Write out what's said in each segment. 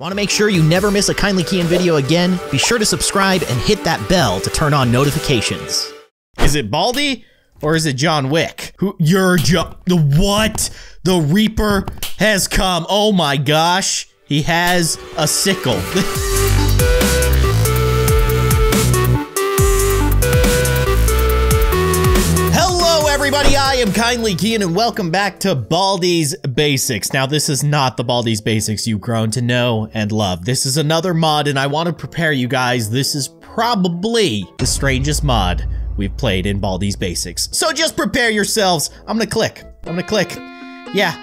Want to make sure you never miss a Kindly Kian video again? Be sure to subscribe and hit that bell to turn on notifications. Is it Baldy or is it John Wick? Who your jo- the what? The Reaper has come. Oh my gosh, he has a sickle. everybody, I am Kindly Keen, and welcome back to Baldi's Basics. Now, this is not the Baldi's Basics you've grown to know and love. This is another mod, and I want to prepare you guys. This is probably the strangest mod we've played in Baldi's Basics. So just prepare yourselves. I'm gonna click. I'm gonna click. Yeah.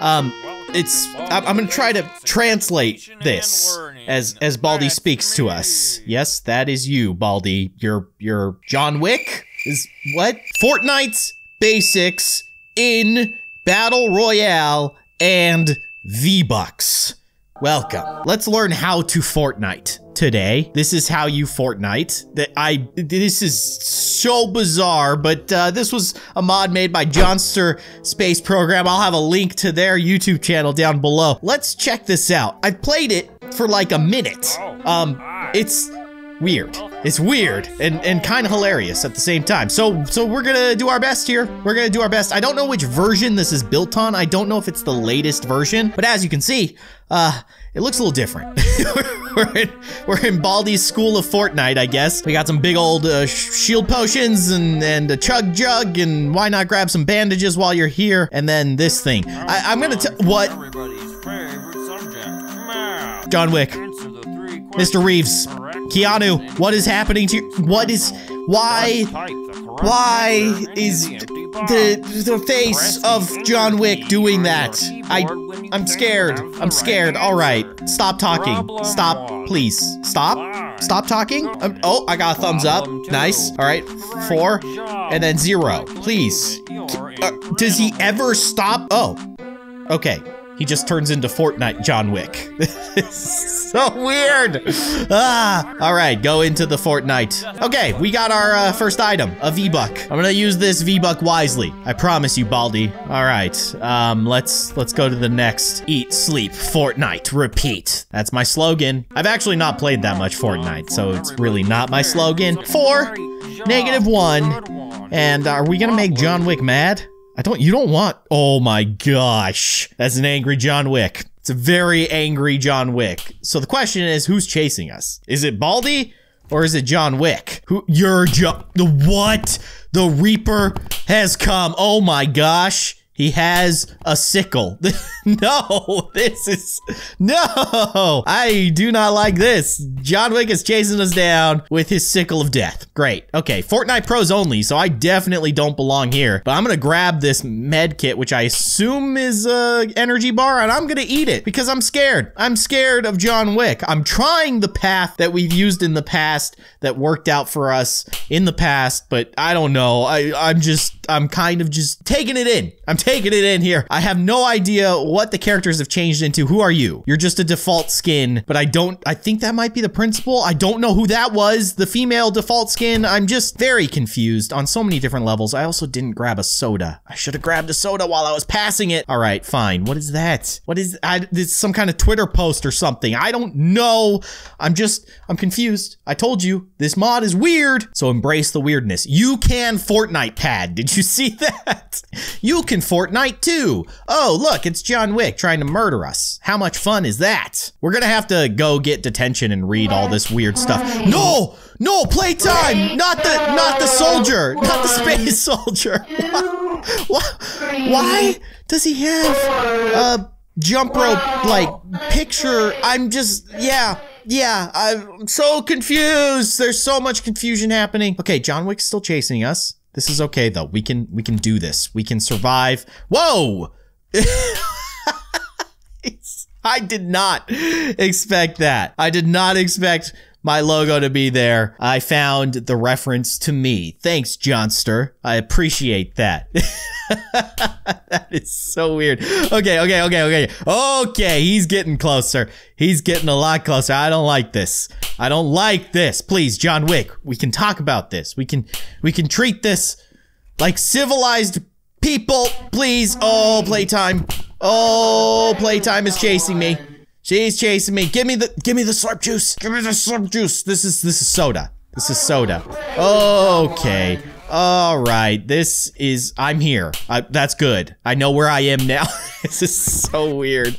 Um, it's, I'm gonna try to translate this as, as Baldi speaks to us. Yes, that is you, Baldi. You're, you're John Wick? Is what? Fortnite's basics in Battle Royale and V-Bucks. Welcome. Let's learn how to Fortnite today. This is how you Fortnite. That I this is so bizarre, but uh, this was a mod made by Johnster Space Program. I'll have a link to their YouTube channel down below. Let's check this out. i played it for like a minute. Oh, um, it's weird. It's weird and, and kind of hilarious at the same time. So so we're gonna do our best here. We're gonna do our best. I don't know which version this is built on. I don't know if it's the latest version, but as you can see, uh, it looks a little different. we're, in, we're in Baldy's school of Fortnite, I guess. We got some big old uh, shield potions and, and a chug jug, and why not grab some bandages while you're here? And then this thing. I, am gonna tell what. John Wick, Mr. Reeves. Keanu, what is happening to you? What is... Why... Why is the, the face of John Wick doing that? I... I'm scared. I'm scared. All right. Stop talking. Stop. Please. Stop. Stop talking. Um, oh, I got a thumbs up. Nice. All right. Four. And then zero. Please. Uh, does he ever stop? Oh. Okay he just turns into Fortnite John Wick. so weird. Ah, all right, go into the Fortnite. Okay, we got our uh, first item, a V-Buck. I'm gonna use this V-Buck wisely. I promise you, Baldy. All right, um, let's let's go to the next. Eat, sleep, Fortnite, repeat. That's my slogan. I've actually not played that much Fortnite, so it's really not my slogan. Four, negative one, and are we gonna make John Wick mad? I don't, you don't want, oh my gosh, that's an angry John Wick. It's a very angry John Wick. So the question is, who's chasing us? Is it Baldy or is it John Wick? Who, you're John, the what? The Reaper has come. Oh my gosh. He has a sickle. no, this is no. I do not like this. John Wick is chasing us down with his sickle of death. Great. Okay, Fortnite pros only, so I definitely don't belong here. But I'm gonna grab this med kit, which I assume is a energy bar, and I'm gonna eat it because I'm scared. I'm scared of John Wick. I'm trying the path that we've used in the past that worked out for us in the past, but I don't know. I I'm just I'm kind of just taking it in. I'm taking it in here. I have no idea what the characters have changed into. Who are you? You're just a default skin, but I don't, I think that might be the principal. I don't know who that was, the female default skin. I'm just very confused on so many different levels. I also didn't grab a soda. I should have grabbed a soda while I was passing it. All right, fine. What is that? What is, I, this some kind of Twitter post or something. I don't know. I'm just, I'm confused. I told you this mod is weird. So embrace the weirdness. You can Fortnite, pad, Did you? you see that? You can Fortnite too. Oh, look, it's John Wick trying to murder us. How much fun is that? We're gonna have to go get detention and read all this weird stuff. No! No, playtime! Not the not the soldier! Not the space soldier! Why, why does he have a jump rope like picture? I'm just yeah. Yeah, I'm so confused. There's so much confusion happening. Okay, John Wick's still chasing us. This is okay though. We can we can do this. We can survive. Whoa! I did not expect that. I did not expect my logo to be there. I found the reference to me. Thanks, Johnster. I appreciate that. that is so weird. Okay, okay, okay, okay. Okay, he's getting closer. He's getting a lot closer. I don't like this. I don't like this. Please, John Wick, we can talk about this. We can we can treat this like civilized people. Please. Oh, playtime. Oh, playtime is chasing me. She's chasing me. Give me the give me the slurp juice. Give me the slurp juice. This is this is soda. This is soda. Okay. All right, this is I'm here. I, that's good. I know where I am now. this is so weird.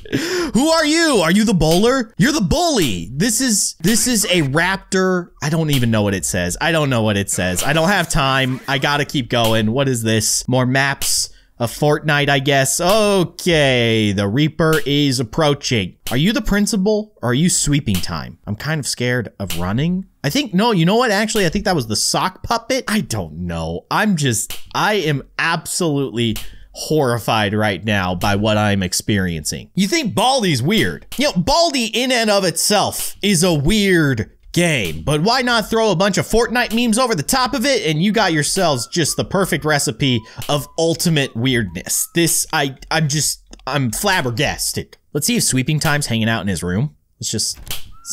Who are you? Are you the bowler? You're the bully. This is this is a raptor. I don't even know what it says. I don't know what it says. I don't have time. I gotta keep going. What is this? More maps a fortnight, I guess. Okay, the Reaper is approaching. Are you the principal or are you sweeping time? I'm kind of scared of running. I think, no, you know what? Actually, I think that was the sock puppet. I don't know. I'm just, I am absolutely horrified right now by what I'm experiencing. You think Baldy's weird. You know, Baldy in and of itself is a weird game. But why not throw a bunch of Fortnite memes over the top of it and you got yourselves just the perfect recipe of ultimate weirdness. This, I, I'm just, I'm flabbergasted. Let's see if Sweeping Time's hanging out in his room. Let's just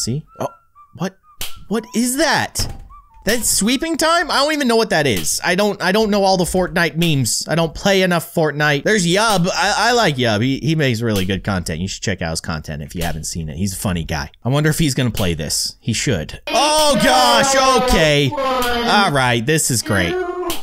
see. Oh, what? What is that? That's sweeping time? I don't even know what that is. I don't I don't know all the Fortnite memes. I don't play enough Fortnite. There's Yub. I, I like Yub. He, he makes really good content. You should check out his content if you haven't seen it. He's a funny guy. I wonder if he's gonna play this. He should. Oh gosh, okay. Alright, this is great.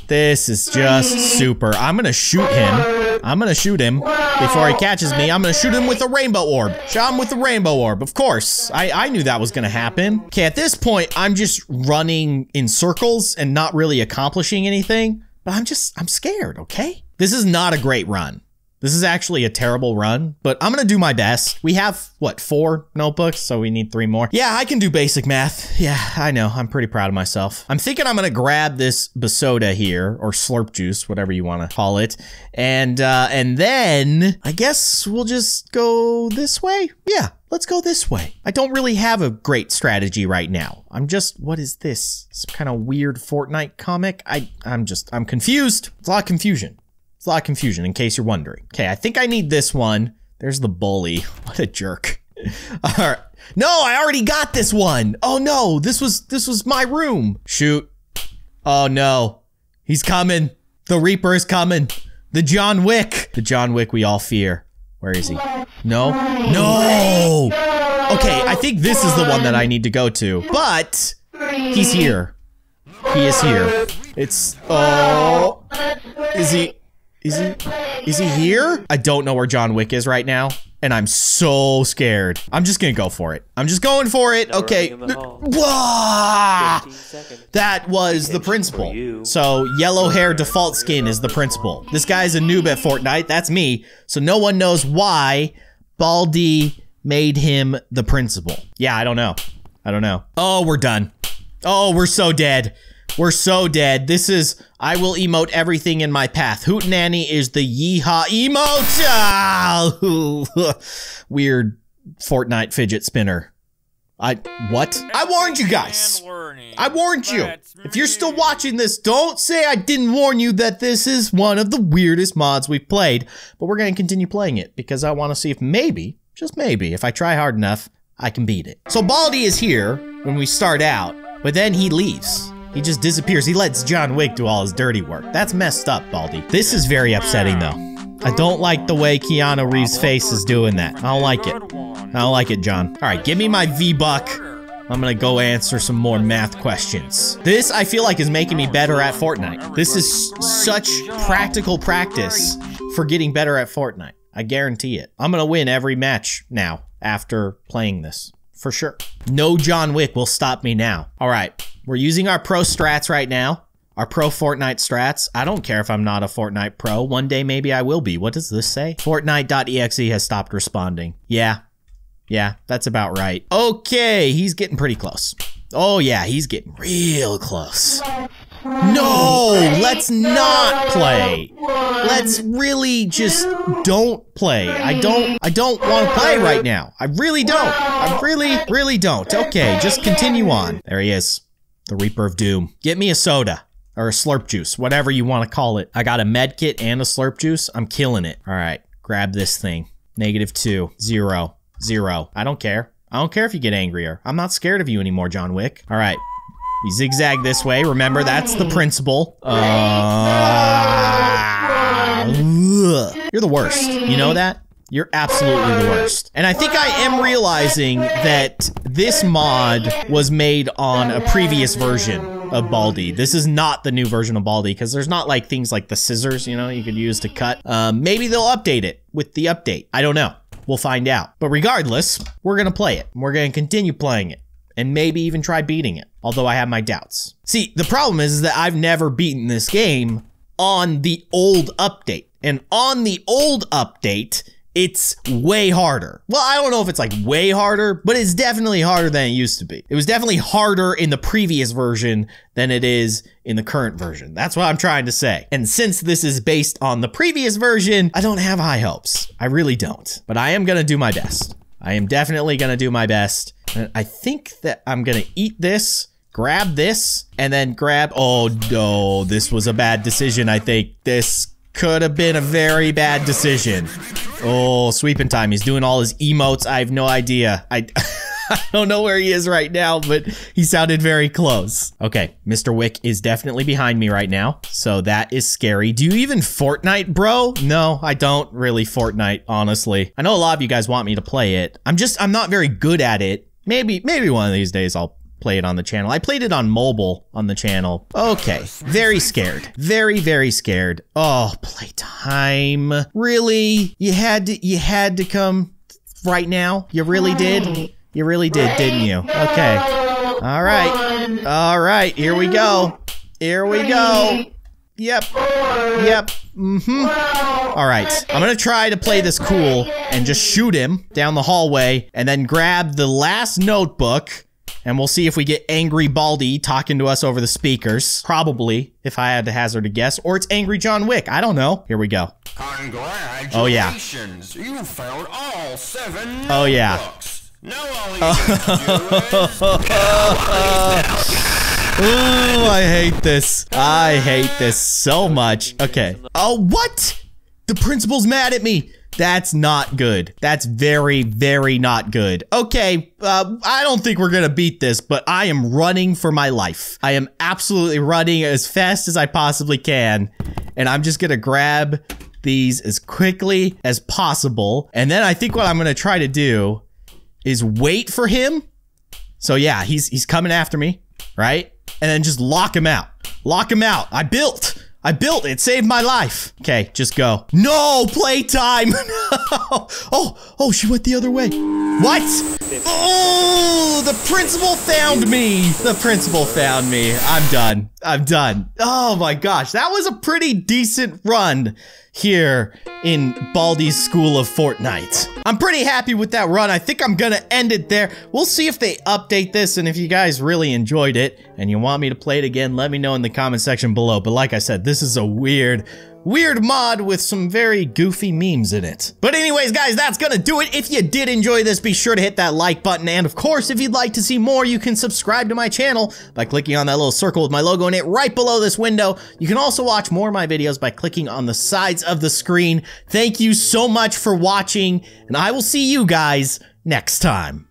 This is just super. I'm gonna shoot him. I'm gonna shoot him before he catches me. I'm gonna shoot him with a rainbow orb. Shot him with a rainbow orb. Of course, I, I knew that was gonna happen. Okay, at this point, I'm just running in circles and not really accomplishing anything, but I'm just, I'm scared, okay? This is not a great run. This is actually a terrible run, but I'm going to do my best. We have, what, four notebooks, so we need three more. Yeah, I can do basic math. Yeah, I know. I'm pretty proud of myself. I'm thinking I'm going to grab this Basoda here, or Slurp Juice, whatever you want to call it. And, uh, and then I guess we'll just go this way. Yeah, let's go this way. I don't really have a great strategy right now. I'm just, what is this? Some kind of weird Fortnite comic? I, I'm just, I'm confused. It's a lot of confusion. It's a lot of confusion, in case you're wondering. Okay, I think I need this one. There's the bully. What a jerk. All right. No, I already got this one. Oh no, this was this was my room. Shoot. Oh no. He's coming. The Reaper is coming. The John Wick. The John Wick we all fear. Where is he? No. No. Okay, I think this is the one that I need to go to. But he's here. He is here. It's oh. Is he is he? Is he here? I don't know where John Wick is right now. And I'm so scared. I'm just gonna go for it. I'm just going for it. No okay. That was the principal. So yellow hair default skin is the principal. This guy's a noob at Fortnite. That's me. So no one knows why Baldy made him the principal. Yeah, I don't know. I don't know. Oh, we're done. Oh, we're so dead. We're so dead. This is I will emote everything in my path. Hootenanny is the yeehaw emote. Ah, weird Fortnite fidget spinner. I what? I warned you guys. I warned you. If you're still watching this, don't say I didn't warn you that this is one of the weirdest mods we've played. But we're gonna continue playing it because I want to see if maybe, just maybe, if I try hard enough, I can beat it. So Baldy is here when we start out, but then he leaves. He just disappears. He lets John Wick do all his dirty work. That's messed up, Baldy. This is very upsetting, though. I don't like the way Keanu Reeves' face is doing that. I don't like it. I don't like it, John. All right, give me my V-Buck. I'm gonna go answer some more math questions. This, I feel like, is making me better at Fortnite. This is such practical practice for getting better at Fortnite. I guarantee it. I'm gonna win every match now after playing this, for sure. No John Wick will stop me now. All right, we're using our pro strats right now, our pro Fortnite strats. I don't care if I'm not a Fortnite pro. One day maybe I will be. What does this say? Fortnite.exe has stopped responding. Yeah. Yeah, that's about right. Okay, he's getting pretty close. Oh yeah, he's getting real close. No, let's not play. Let's really just don't play. I don't I don't want to play right now. I really don't. I really really don't. Okay, just continue on. There he is the Reaper of Doom. Get me a soda or a slurp juice, whatever you want to call it. I got a med kit and a slurp juice. I'm killing it. All right, grab this thing. Negative two, zero, zero. I don't care. I don't care if you get angrier. I'm not scared of you anymore, John Wick. All right. We zigzag this way. Remember, that's the principle. Uh, you're the worst. You know that? You're absolutely the worst. And I think I am realizing that this mod was made on a previous version of Baldi. This is not the new version of Baldi because there's not like things like the scissors, you know, you could use to cut. Um, maybe they'll update it with the update. I don't know. We'll find out. But regardless, we're going to play it. We're going to continue playing it and maybe even try beating it, although I have my doubts. See, the problem is that I've never beaten this game on the old update. And on the old update, it's way harder. Well, I don't know if it's like way harder, but it's definitely harder than it used to be. It was definitely harder in the previous version than it is in the current version. That's what I'm trying to say. And since this is based on the previous version, I don't have high hopes. I really don't. But I am going to do my best. I am definitely going to do my best. And I think that I'm going to eat this grab this and then grab oh no this was a bad decision i think this could have been a very bad decision. Oh, sweeping time. He's doing all his emotes. I have no idea. I, I don't know where he is right now, but he sounded very close. Okay, Mr. Wick is definitely behind me right now, so that is scary. Do you even Fortnite, bro? No, I don't really Fortnite, honestly. I know a lot of you guys want me to play it. I'm just, I'm not very good at it. Maybe, maybe one of these days I'll play it on the channel. I played it on mobile on the channel. Okay, very scared. Very, very scared. Oh, playtime. Really? You had to, you had to come right now? You really did? You really did, didn't you? Okay. All right. All right, here we go. Here we go. Yep. Yep. Mm-hmm. All right. I'm going to try to play this cool and just shoot him down the hallway and then grab the last notebook and we'll see if we get angry Baldy talking to us over the speakers. Probably, if I had to hazard a guess, or it's angry John Wick. I don't know. Here we go. Congratulations! Oh yeah. You found all seven. Oh yeah. Books. Ooh, I hate this. I hate this so much. Okay. Oh, what? The principal's mad at me. That's not good. That's very, very not good. Okay, uh, I don't think we're gonna beat this, but I am running for my life. I am absolutely running as fast as I possibly can, and I'm just gonna grab these as quickly as possible. And then I think what I'm gonna try to do is wait for him. So yeah, he's he's coming after me, right? And then just lock him out. Lock him out. I built. I built it. Saved my life. Okay, just go. No, playtime. oh, oh, she went the other way. What? Oh, the principal found me. The principal found me. I'm done. I'm done. Oh my gosh, that was a pretty decent run here in Baldy's School of Fortnite. I'm pretty happy with that run. I think I'm gonna end it there. We'll see if they update this and if you guys really enjoyed it and you want me to play it again, let me know in the comment section below. But like I said, this is a weird, weird mod with some very goofy memes in it. But anyways, guys, that's gonna do it. If you did enjoy this, be sure to hit that like button. And of course, if you'd like to see more, you can subscribe to my channel by clicking on that little circle with my logo in it right below this window. You can also watch more of my videos by clicking on the sides of the screen. Thank you so much for watching, and I will see you guys next time.